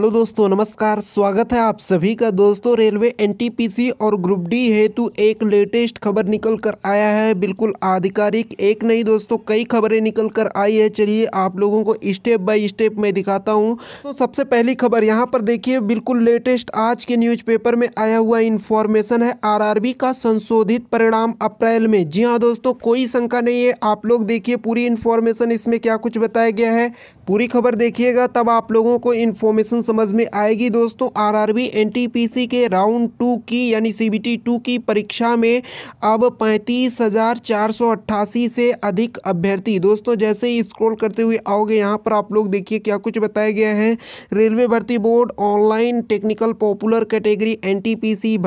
hello दोस्तों नमस्कार स्वागत है आप सभी का दोस्तों रेलवे एनटीपीसी और ग्रुप डी हेतु एक लेटेस्ट खबर निकल कर आया है बिल्कुल आधिकारिक एक नहीं दोस्तों कई खबरें निकल कर आई है चलिए आप लोगों को स्टेप बाय स्टेप मैं दिखाता हूं तो सबसे पहली खबर यहां पर देखिए बिल्कुल लेटेस्ट आज के पेपर में आया हुआ इन्फॉर्मेशन है आर का संशोधित परिणाम अप्रैल में जी हाँ दोस्तों कोई शंका नहीं है आप लोग देखिए पूरी इन्फॉर्मेशन इसमें क्या कुछ बताया गया है पूरी खबर देखिएगा तब आप लोगों को इन्फॉर्मेशन समझ में आएगी दोस्तों आरआरबी एनटीपीसी के राउंड टू की यानी सीबीटी टू की परीक्षा में अब पैंतीस हज़ार चार सौ अट्ठासी से अधिक अभ्यर्थी दोस्तों जैसे ही स्क्रॉल करते हुए आओगे यहाँ पर आप लोग देखिए क्या कुछ बताया गया है रेलवे भर्ती board online technical popular category N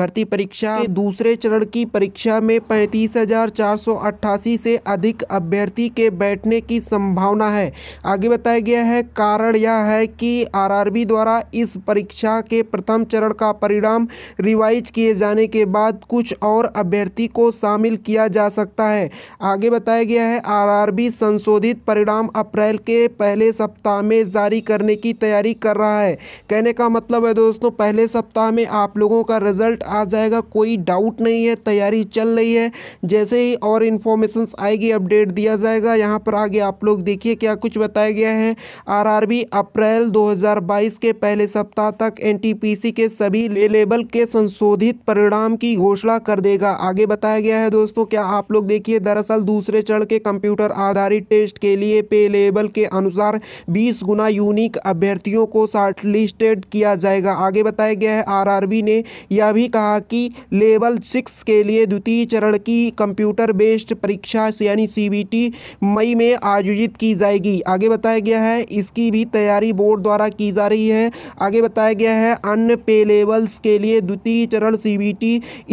भर्ती परीक्षा दूसरे चरण की परीक्षा में पैंतीस हज़ार चार सौ अट्ठासी से अधिक अभ्यर्थी के बैठने की संभावना है आगे बताया गया है कारण यह है कि आरआरबी द्वारा था इस परीक्षा के प्रथम चरण का परिणाम रिवाइज किए जाने के बाद कुछ और अभ्यर्थी को शामिल किया जा सकता है आगे बताया गया है आरआरबी संशोधित परिणाम अप्रैल के पहले सप्ताह में जारी करने की तैयारी कर रहा है कहने का मतलब है दोस्तों पहले सप्ताह में आप लोगों का रिजल्ट आ जाएगा कोई डाउट नहीं है तैयारी चल रही है जैसे ही और इन्फॉर्मेशन आएगी अपडेट दिया जाएगा यहाँ पर आगे आप लोग देखिए क्या कुछ बताया गया है आरआरबी अप्रैल 2022 के पहले सप्ताह तक एनटीपीसी के सभी लेबल के संशोधित परिणाम की घोषणा कर देगा आगे बताया गया है दोस्तों क्या आप लोग देखिए दरअसल दूसरे चरण के कंप्यूटर आधारित टेस्ट के लिए पे लेबल के अनुसार 20 गुना यूनिक अभ्यर्थियों को शॉर्टलिस्टेड किया जाएगा आगे बताया गया है आरआरबी ने यह भी कहा कि लेवल सिक्स के लिए द्वितीय चरण की कंप्यूटर बेस्ड परीक्षा यानी सीबीटी मई में आयोजित की जाएगी आगे बताया गया है इसकी भी तैयारी बोर्ड द्वारा की जा रही है हैं आगे बताया गया है अन्य पे लेवल्स के लिए द्वितीय चरण सी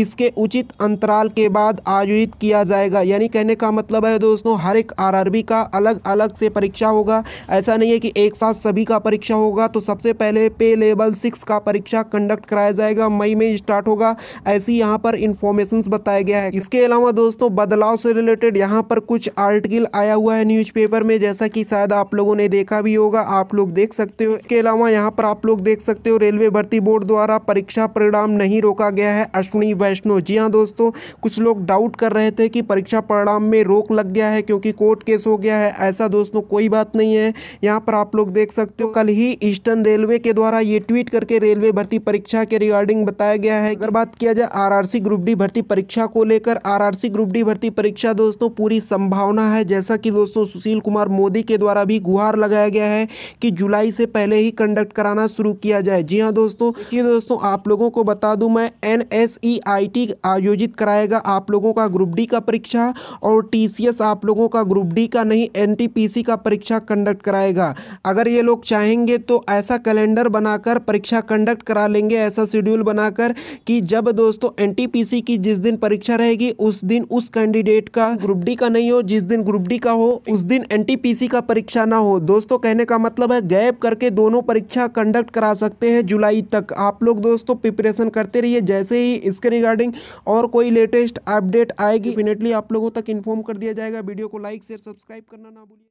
इसके उचित अंतराल के बाद आयोजित किया जाएगा यानी कहने का मतलब है दोस्तों हर एक आर का अलग अलग से परीक्षा होगा ऐसा नहीं है कि एक साथ सभी का परीक्षा होगा तो सबसे पहले पे लेवल सिक्स का परीक्षा कंडक्ट कराया जाएगा मई में स्टार्ट होगा ऐसी यहाँ पर इंफॉर्मेशन बताया गया है इसके अलावा दोस्तों बदलाव से रिलेटेड यहाँ पर कुछ आर्टिकल आया हुआ है न्यूज़पेपर में जैसा कि शायद आप लोगों ने देखा भी होगा आप लोग देख सकते हो इसके अलावा यहाँ पर आप लोग देख सकते हो रेलवे भर्ती बोर्ड द्वारा परीक्षा परिणाम नहीं रोका गया है अश्विनी वैष्णव जी हाँ दोस्तों कुछ लोग डाउट कर रहे थे कि परीक्षा परिणाम में रोक लग गया है क्योंकि कोर्ट केस हो गया है ऐसा दोस्तों कोई बात नहीं है यहाँ पर आप लोग देख सकते हो कल ही ईस्टर्न रेलवे के द्वारा ये ट्वीट करके रेलवे भर्ती परीक्षा के रिगार्डिंग बताया गया है अगर बात किया जाए आर ग्रुप डी भर्ती परीक्षा को लेकर आरआरसी ग्रुप डी भर्ती परीक्षा दोस्तों पूरी संभावना है जैसा कि दोस्तों सुशील कुमार मोदी के द्वारा भी गुहार लगाया गया है कि जुलाई से पहले ही कंडक्ट करा कराना शुरू किया जाए जी हाँ दोस्तों देखिए दोस्तों आप लोगों को बता दूं मैं N S E I T आयोजित कराएगा आप लोगों का ग्रुप डी का परीक्षा और टी सी एस आप लोगों का ग्रुप डी का नहीं एन टी पी सी का परीक्षा कंडक्ट कराएगा अगर ये लोग चाहेंगे तो ऐसा कैलेंडर बनाकर परीक्षा कंडक्ट करा लेंगे ऐसा शेड्यूल बनाकर कि जब दोस्तों एन टी पी सी की जिस दिन परीक्षा रहेगी उस दिन उस कैंडिडेट का ग्रुप डी का नहीं हो जिस दिन ग्रुप डी का हो उस दिन एन टी पी सी का परीक्षा ना हो दोस्तों कहने का मतलब है गैप करके दोनों परीक्षा कर कंडक्ट करा सकते हैं जुलाई तक आप लोग दोस्तों प्रिपरेशन करते रहिए जैसे ही इसके रिगार्डिंग और कोई लेटेस्ट अपडेट आएगी डेफिनेटली आप लोगों तक इन्फॉर्म कर दिया जाएगा वीडियो को लाइक शेयर सब्सक्राइब करना ना भूलिए